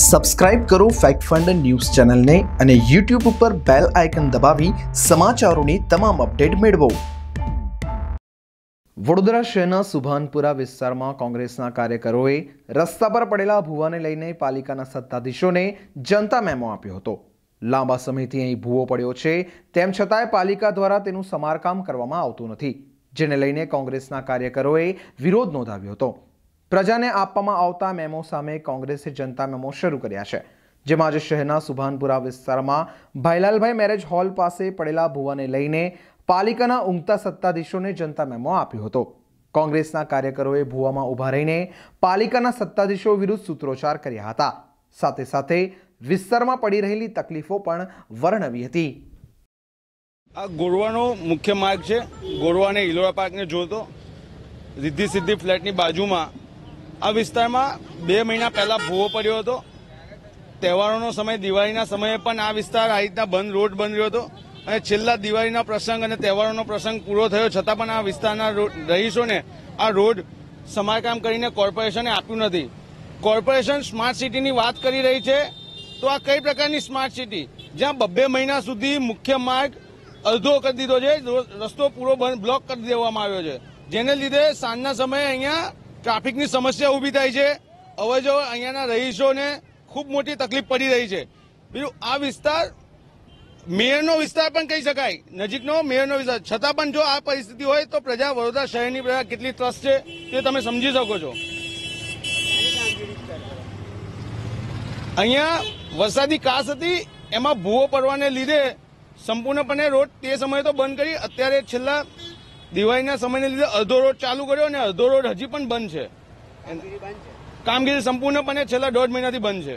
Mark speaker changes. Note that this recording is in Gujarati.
Speaker 1: સબસ્ક્રાઇબ કરો ફેક્ટ ફંડ ન્યૂઝ ચેનલને અને યુટ્યુબ ઉપર બેલ આઇકન દબાવી સમાચારોની તમામ અપડેટ મેળવો વડોદરા શહેરના સુભાનપુરા વિસ્તારમાં કોંગ્રેસના કાર્યકરોએ રસ્તા પર પડેલા ભૂવાને લઈને પાલિકાના સત્તાધીશોને જનતા મેમો આપ્યો હતો લાંબા સમયથી અહીં ભૂવો પડ્યો છે તેમ છતાંય પાલિકા દ્વારા તેનું સમારકામ કરવામાં આવતું નથી જેને લઈને કોંગ્રેસના કાર્યકરોએ વિરોધ નોંધાવ્યો હતો પ્રજાને આપવામાં આવતા મેમો સામે કોંગ્રેસે જનતા મેમો શરૂ કર્યા છે જેમાં આજે શહેરના સુભાનપુરા વિસ્તારમાં ભાઈલાલભાઈ મેરેજ હોલ પાસે પડેલા ભુવાને લઈને પાલિકાના ઉંઘતા સત્તાધીશોને જનતા મેમો આપ્યો હતો કોંગ્રેસના કાર્યકરોએ ભુવામાં ઊભા રહીને પાલિકાના સત્તાધીશો વિરુદ્ધ સૂત્રોચ્ચાર કર્યા હતા સાથે સાથે વિસ્તારમાં પડી રહેલી તકલીફો પણ વર્ણવી હતી
Speaker 2: આ ગોરવાનો મુખ્ય માર્ગ છે ગોરવાને ઇલોરા પાર્કને જોતો રિદ્ધિ સિદ્ધિ ફ્લેટની બાજુમાં આ વિસ્તારમાં બે મહિના પહેલા ભોવો પડ્યો હતો તહેવારોનો સમય દિવાળીના સમયે પણ આ વિસ્તાર આ રીતના બંધ રોડ બંધ રહ્યો હતો અને છેલ્લા દિવાળીના પ્રસંગ અને તહેવારોનો પ્રસંગ પૂરો થયો છતાં પણ આ વિસ્તારના રહીશોને આ રોડ સમારકામ કરીને કોર્પોરેશને આપ્યું નથી કોર્પોરેશન સ્માર્ટ સિટીની વાત કરી રહી છે તો આ કઈ પ્રકારની સ્માર્ટ સિટી જ્યાં બબ્બે મહિના સુધી મુખ્ય માર્ગ અડધો કરી દીધો છે રસ્તો પૂરો બ્લોક કરી દેવામાં આવ્યો છે જેને લીધે સાંજના સમયે અહીંયા ટ્રાફિકની સમસ્યા ઊભી થાય છે હવે જો અહીંયાના રહીશોને ખૂબ મોટી તકલીફ પડી રહી છે બીજું આ વિસ્તાર મેયરનો વિસ્તાર પણ કહી શકાય નજીકનો મેયરનો વિસ્તાર છતાં પણ જો આ પરિસ્થિતિ હોય તો પ્રજા વડોદરા શહેરની પ્રજા કેટલી ત્રસ્ત છે તે તમે સમજી શકો છો અહીંયા વરસાદી કાસ હતી એમાં ભૂવો પડવાને લીધે સંપૂર્ણપણે રોડ તે સમયે તો બંધ કરી અત્યારે છેલ્લા દિવાળીના સમયને લીધે અડધો રોડ ચાલુ કર્યો અને અડધો રોડ હજી પણ બંધ છે કામગીરી સંપૂર્ણપણે છેલ્લા દોઢ મહિનાથી બંધ છે